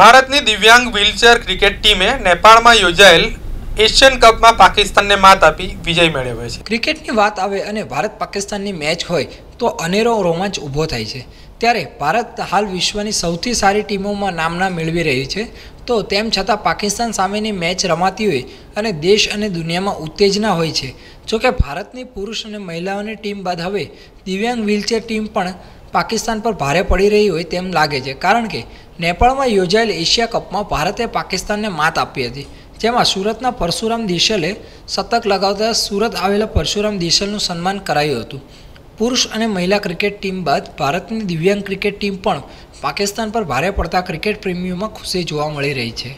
ભારતની દિવ્યાંગ wheelchair cricket ટીમે નેપાળમાં યોજાયેલ એશિયન કપમાં પાકિસ્તાનને માત આપી વિજય મેળવ્યો છે ક્રિકેટની વાત આવે અને ભારત પાકિસ્તાનની મેચ હોય તો અનેરો રોમાંચ ઊભો થાય છે ત્યારે ભારત હાલ વિશ્વની સૌથી સારી ટીમોમાં નામના મેળવી રહી છે તો તેમ છતાં પાકિસ્તાન સામેની મેચ રમાતી હોય અને દેશ અને દુનિયામાં ઉત્તેજના હોય છે જોકે ભારતની પુરુષ અને મહિલાઓની ટીમ બાદ હવે દિવ્યાંગ વ્હીલચેર ટીમ પણ પાકિસ્તાન પર ભારે પડી રહી હોય તેમ લાગે છે કારણ કે નેપાળમાં યોજાયેલ એશિયા કપમાં ભારતે પાકિસ્તાનને માત આપી હતી જેમાં સુરતના પરશુરામ દિશલે શતક લગાવતા સુરત આવેલા પરશુરામ દિશલનું સન્માન કરાયું હતું પુરુષ અને મહિલા ક્રિકેટ ટીમ બાદ ભારતની દિવ્યાંગ ક્રિકેટ ટીમ પણ પાકિસ્તાન પર ભારે પડતા ક્રિકેટ પ્રેમીઓમાં ખુશી જોવા મળી રહી છે